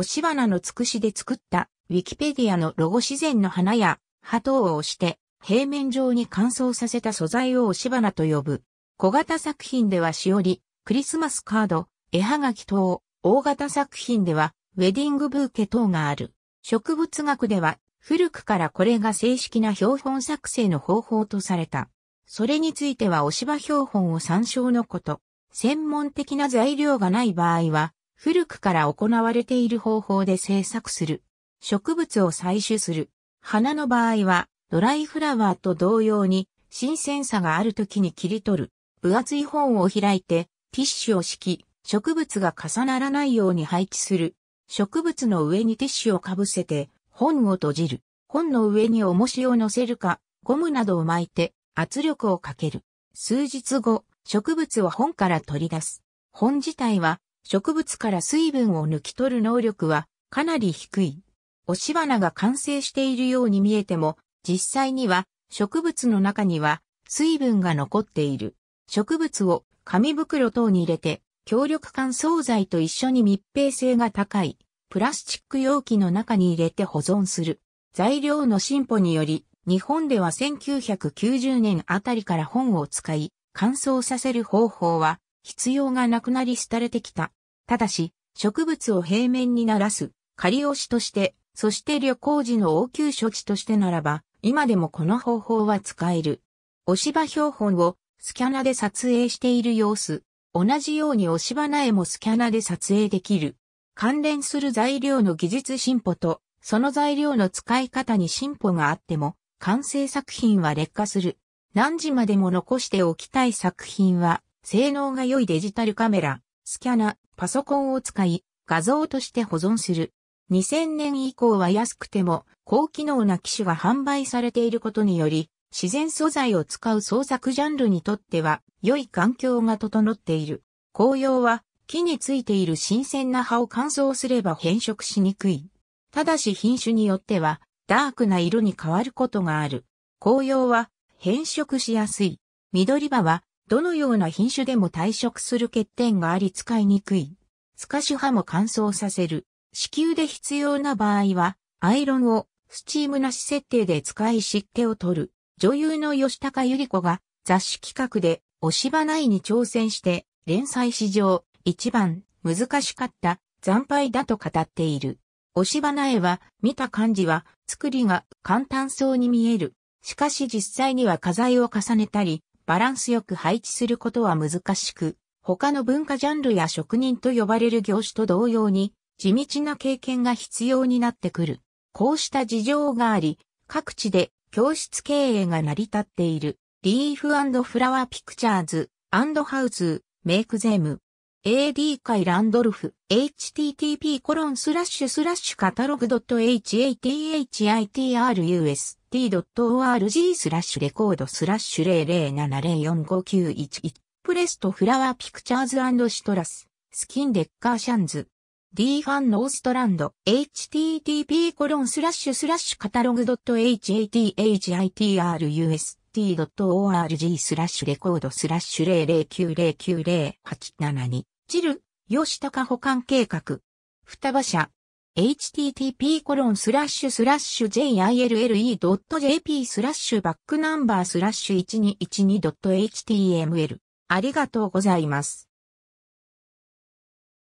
押し花のつくしで作ったウィキペディアのロゴ自然の花や葉等を押して平面上に乾燥させた素材を押し花と呼ぶ。小型作品ではしおり、クリスマスカード、絵はがき等、大型作品ではウェディングブーケ等がある。植物学では古くからこれが正式な標本作成の方法とされた。それについては押し場標本を参照のこと。専門的な材料がない場合は、古くから行われている方法で制作する。植物を採取する。花の場合は、ドライフラワーと同様に、新鮮さがある時に切り取る。分厚い本を開いて、ティッシュを敷き、植物が重ならないように配置する。植物の上にティッシュをかぶせて、本を閉じる。本の上に重しを乗せるか、ゴムなどを巻いて、圧力をかける。数日後、植物を本から取り出す。本自体は植物から水分を抜き取る能力はかなり低い。押し花が完成しているように見えても、実際には植物の中には水分が残っている。植物を紙袋等に入れて強力乾燥剤と一緒に密閉性が高いプラスチック容器の中に入れて保存する。材料の進歩により、日本では1990年あたりから本を使い、乾燥させる方法は必要がなくなり廃れてきた。ただし、植物を平面にならす、仮押しとして、そして旅行時の応急処置としてならば、今でもこの方法は使える。押し場標本をスキャナで撮影している様子。同じように押し花絵もスキャナで撮影できる。関連する材料の技術進歩と、その材料の使い方に進歩があっても、完成作品は劣化する。何時までも残しておきたい作品は、性能が良いデジタルカメラ、スキャナ、パソコンを使い、画像として保存する。2000年以降は安くても高機能な機種が販売されていることにより、自然素材を使う創作ジャンルにとっては良い環境が整っている。紅葉は木についている新鮮な葉を乾燥すれば変色しにくい。ただし品種によってはダークな色に変わることがある。紅葉は変色しやすい。緑葉はどのような品種でも退色する欠点があり使いにくい。透かし刃も乾燥させる。支給で必要な場合は、アイロンをスチームなし設定で使い湿気を取る。女優の吉高由里子が雑誌企画で押し苗に挑戦して連載史上一番難しかった惨敗だと語っている。押し花絵は見た感じは作りが簡単そうに見える。しかし実際には花材を重ねたりバランスよく配置することは難しく、他の文化ジャンルや職人と呼ばれる業種と同様に、地道な経験が必要になってくる。こうした事情があり、各地で教室経営が成り立っている、リーフフラワーピクチャーズハウス、メイクゼム、AD 会ランドルフ、http コロンスラッシュスラッシュカタログ h a t h i t r u s t o r g スラッシュレコードスラッシュ007045911プレストフラワーピクチャーズシトラス、スキンデッカーシャンズ dfan.norstrand http コロンスラッシュスラッシュカタログ .hathhitrust.org スラッシュレコードスラッシュ009090872ジル吉高保管計画双葉社 http コロンスラッシュスラッシュ jille.jp スラッシュバックナンバースラッシュ 1212.html ありがとうございます。